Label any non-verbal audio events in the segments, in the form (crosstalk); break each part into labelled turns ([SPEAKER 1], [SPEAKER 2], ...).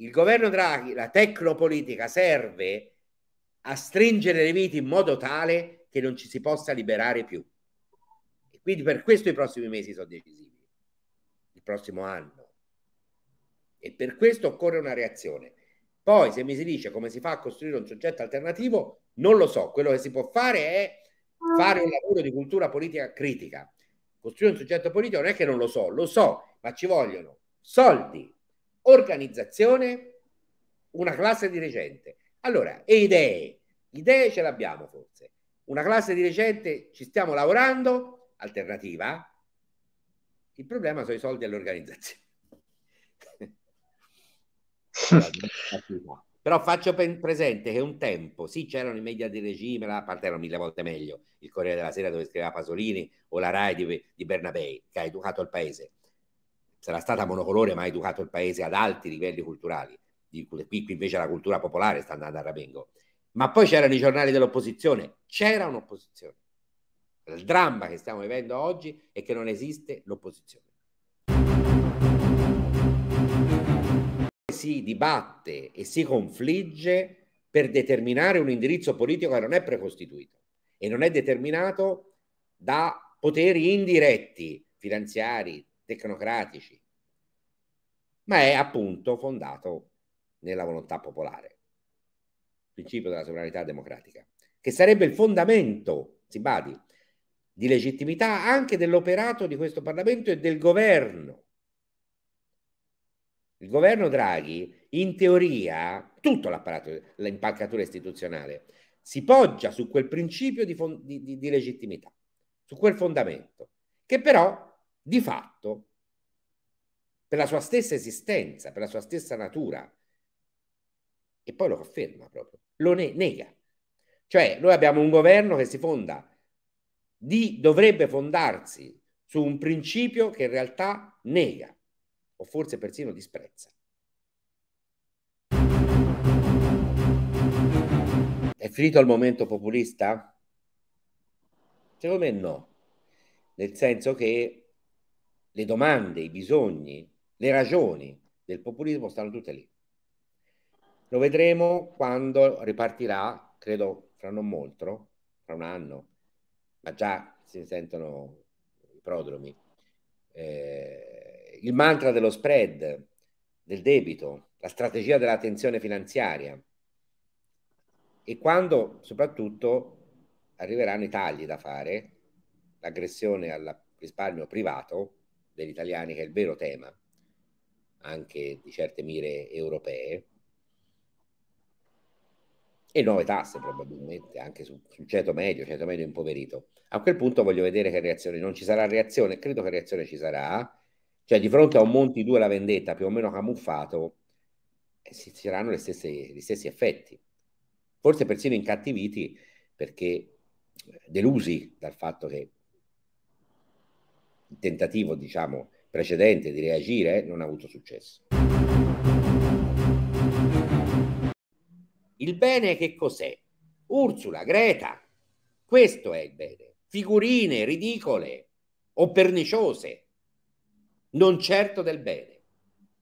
[SPEAKER 1] il governo Draghi, la tecnopolitica serve a stringere le viti in modo tale che non ci si possa liberare più. E quindi per questo i prossimi mesi sono decisivi, il prossimo anno. E per questo occorre una reazione. Poi se mi si dice come si fa a costruire un soggetto alternativo, non lo so. Quello che si può fare è fare un lavoro di cultura politica critica. Costruire un soggetto politico non è che non lo so, lo so, ma ci vogliono soldi, organizzazione, una classe dirigente. Allora, e idee? Idee ce l'abbiamo forse. Una classe dirigente ci stiamo lavorando, alternativa. Il problema sono i soldi all'organizzazione. (laughs) Però faccio presente che un tempo sì c'erano i media di regime, la parte erano mille volte meglio, il Corriere della Sera dove scriveva Pasolini o la RAI di, di Bernabei che ha educato il paese sarà stata monocolore ma ha educato il paese ad alti livelli culturali. qui, qui invece la cultura popolare sta andando a Ravengo. Ma poi c'erano i giornali dell'opposizione, c'era un'opposizione. Il dramma che stiamo vivendo oggi è che non esiste l'opposizione. Si dibatte e si confligge per determinare un indirizzo politico che non è precostituito e non è determinato da poteri indiretti, finanziari, tecnocratici, ma è appunto fondato nella volontà popolare, principio della sovranità democratica, che sarebbe il fondamento, si badi, di legittimità anche dell'operato di questo Parlamento e del governo. Il governo Draghi, in teoria, tutto l'apparato, l'impalcatura istituzionale, si poggia su quel principio di, di, di legittimità, su quel fondamento, che però di fatto, per la sua stessa esistenza, per la sua stessa natura, e poi lo conferma proprio, lo ne- nega. Cioè, noi abbiamo un governo che si fonda, di, dovrebbe fondarsi su un principio che in realtà nega, o forse persino disprezza. È finito il momento populista? Secondo me no, nel senso che le domande, i bisogni, le ragioni del populismo stanno tutte lì. Lo vedremo quando ripartirà, credo fra non molto, fra un anno, ma già si sentono i prodromi. Eh, il mantra dello spread, del debito, la strategia della tensione finanziaria e quando soprattutto arriveranno i tagli da fare, l'aggressione al risparmio privato degli italiani, che è il vero tema anche di certe mire europee, e nuove tasse probabilmente anche sul ceto medio, ceto medio impoverito. A quel punto voglio vedere che reazione, non ci sarà reazione, credo che reazione ci sarà, cioè di fronte a un Monti 2 la vendetta più o meno camuffato, ci eh, si saranno stesse, gli stessi effetti, forse persino incattiviti perché eh, delusi dal fatto che il tentativo diciamo, precedente di reagire eh, non ha avuto successo. Il bene che cos'è? Ursula, Greta, questo è il bene. Figurine ridicole o perniciose, non certo del bene.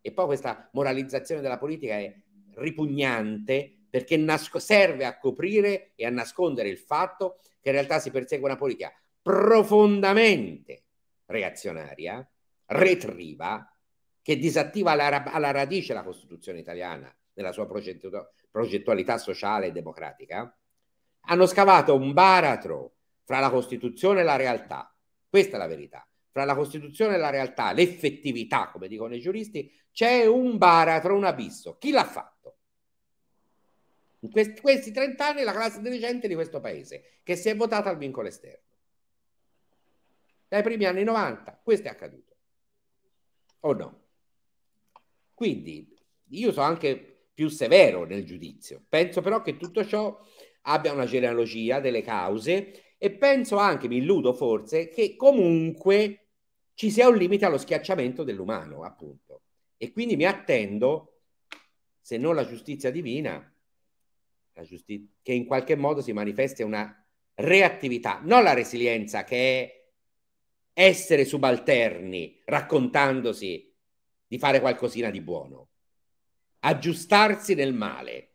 [SPEAKER 1] E poi questa moralizzazione della politica è ripugnante perché nasco- serve a coprire e a nascondere il fatto che in realtà si persegue una politica profondamente reazionaria, retriva, che disattiva alla, alla radice la Costituzione italiana nella sua progettualità sociale e democratica, hanno scavato un baratro fra la Costituzione e la realtà. Questa è la verità. Fra la Costituzione e la realtà, l'effettività, come dicono i giuristi, c'è un baratro, un abisso. Chi l'ha fatto? In questi, questi 30 anni la classe dirigente di questo paese, che si è votata al vincolo esterno dai primi anni 90. Questo è accaduto. O no? Quindi io sono anche più severo nel giudizio. Penso però che tutto ciò abbia una genealogia delle cause e penso anche, mi illudo forse, che comunque ci sia un limite allo schiacciamento dell'umano, appunto. E quindi mi attendo, se non la giustizia divina, la giustizia, che in qualche modo si manifesti una reattività, non la resilienza che è essere subalterni raccontandosi di fare qualcosina di buono, aggiustarsi nel male,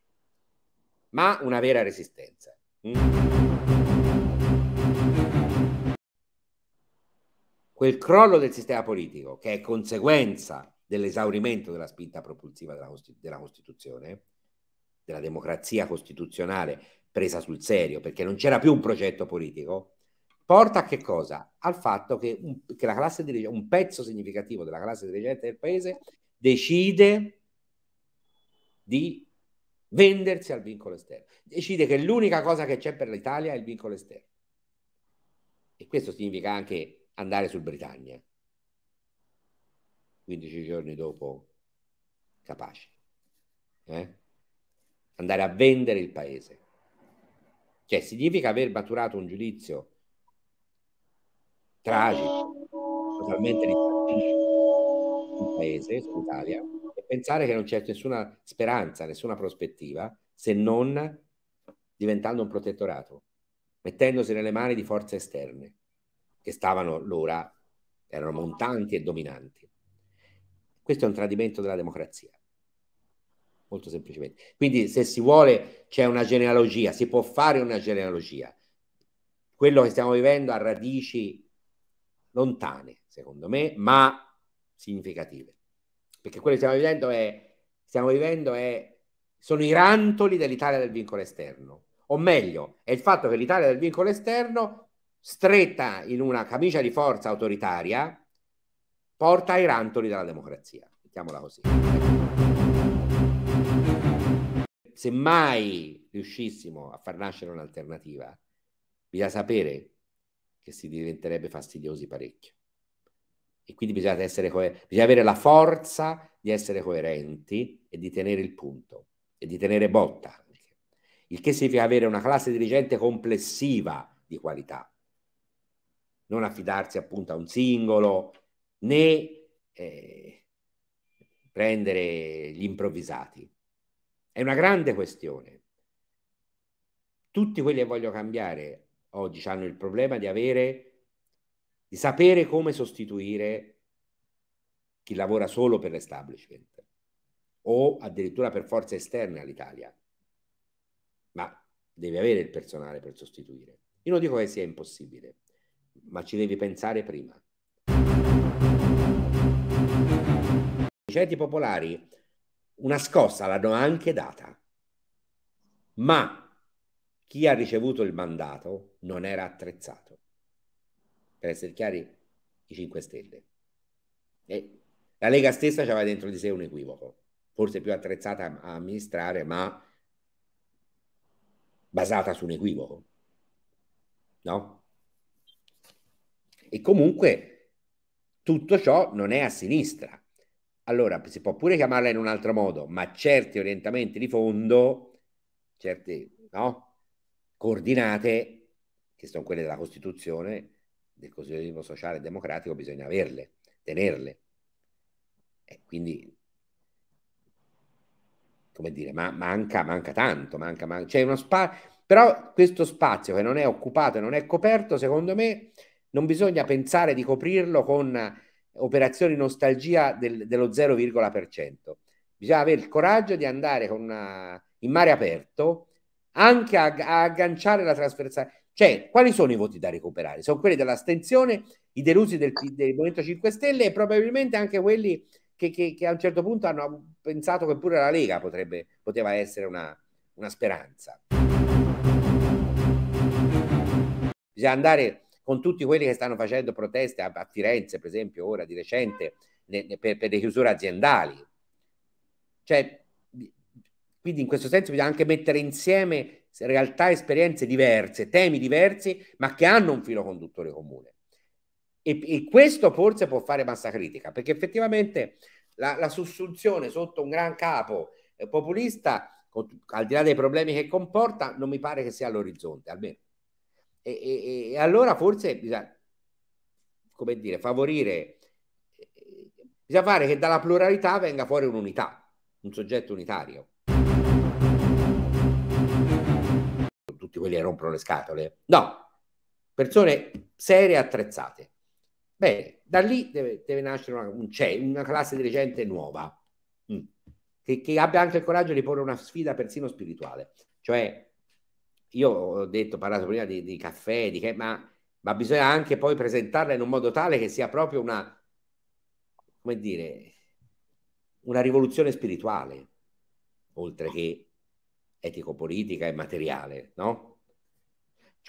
[SPEAKER 1] ma una vera resistenza. Quel crollo del sistema politico, che è conseguenza dell'esaurimento della spinta propulsiva della, della Costituzione, della democrazia costituzionale presa sul serio, perché non c'era più un progetto politico, porta a che cosa? Al fatto che, un, che la classe dirigente, un pezzo significativo della classe dirigente del paese decide di vendersi al vincolo esterno, decide che l'unica cosa che c'è per l'Italia è il vincolo esterno. E questo significa anche andare sul Britannia. 15 giorni dopo, capace, Eh? Andare a vendere il paese. Cioè significa aver maturato un giudizio tragico, totalmente ripartito un paese, l'Italia, e pensare che non c'è nessuna speranza, nessuna prospettiva, se non diventando un protettorato, mettendosi nelle mani di forze esterne, che stavano allora, erano montanti e dominanti. Questo è un tradimento della democrazia molto semplicemente. Quindi se si vuole c'è una genealogia, si può fare una genealogia. Quello che stiamo vivendo ha radici lontane, secondo me, ma significative. Perché quello che stiamo vivendo è, stiamo vivendo è, sono i rantoli dell'Italia del vincolo esterno. O meglio, è il fatto che l'Italia del vincolo esterno, stretta in una camicia di forza autoritaria, porta ai rantoli della democrazia. Mettiamola così. Se mai riuscissimo a far nascere un'alternativa, bisogna sapere che si diventerebbe fastidiosi parecchio. E quindi bisogna, essere co- bisogna avere la forza di essere coerenti e di tenere il punto e di tenere botta. Il che significa avere una classe dirigente complessiva di qualità, non affidarsi appunto a un singolo né eh, prendere gli improvvisati. È una grande questione. Tutti quelli che voglio cambiare oggi hanno il problema di avere, di sapere come sostituire chi lavora solo per l'establishment o addirittura per forze esterne all'Italia. Ma devi avere il personale per sostituire. Io non dico che sia impossibile, ma ci devi pensare prima. I ceti popolari una scossa l'hanno anche data, ma chi ha ricevuto il mandato non era attrezzato. Per essere chiari, i 5 Stelle. E la Lega stessa aveva dentro di sé un equivoco, forse più attrezzata a amministrare, ma basata su un equivoco. No? E comunque tutto ciò non è a sinistra. Allora, si può pure chiamarla in un altro modo, ma certi orientamenti di fondo, certi, no? coordinate, che sono quelle della Costituzione, del costituzionismo sociale e democratico, bisogna averle, tenerle. E quindi, come dire, ma, manca, manca tanto, manca, manca. c'è uno spazio, però questo spazio che non è occupato e non è coperto, secondo me, non bisogna pensare di coprirlo con operazioni nostalgia del, dello 0,%. Bisogna avere il coraggio di andare una, in mare aperto anche a, a agganciare la trasversale. Cioè, quali sono i voti da recuperare? Sono quelli dell'astenzione, i delusi del, del Movimento 5 Stelle e probabilmente anche quelli che, che, che, a un certo punto hanno pensato che pure la Lega potrebbe, poteva essere una, una speranza. Bisogna andare con tutti quelli che stanno facendo proteste a, a Firenze, per esempio, ora di recente, ne, ne, per, per le chiusure aziendali. Cioè, quindi in questo senso bisogna anche mettere insieme realtà, e esperienze diverse, temi diversi, ma che hanno un filo conduttore comune. E, e questo forse può fare massa critica, perché effettivamente la, la sussunzione sotto un gran capo eh, populista, con, al di là dei problemi che comporta, non mi pare che sia all'orizzonte, almeno. E, e, e allora forse bisogna, come dire, favorire, eh, eh, bisogna fare che dalla pluralità venga fuori un'unità, un soggetto unitario tutti quelli che rompono le scatole. No, persone serie e attrezzate. Bene, da lì deve, deve nascere una, un, una, classe dirigente nuova, mh, mm, che, che abbia anche il coraggio di porre una sfida persino spirituale. Cioè, io ho detto, parlato prima di, di caffè, di che, ma, ma, bisogna anche poi presentarla in un modo tale che sia proprio una, come dire, una rivoluzione spirituale, oltre che etico-politica e materiale, no?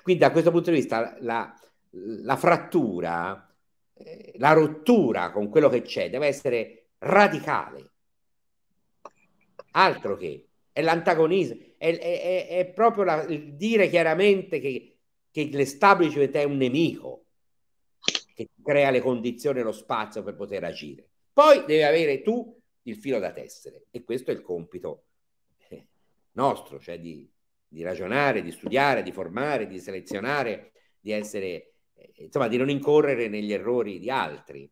[SPEAKER 1] Quindi da questo punto di vista la, la frattura, eh, la rottura con quello che c'è deve essere radicale. Altro che è l'antagonismo, è, è, è proprio la, il dire chiaramente che, che l'establishment è un nemico che crea le condizioni e lo spazio per poter agire. Poi devi avere tu il filo da tessere e questo è il compito nostro, cioè di, di ragionare, di studiare, di formare, di selezionare, di essere, eh, insomma, di non incorrere negli errori di altri.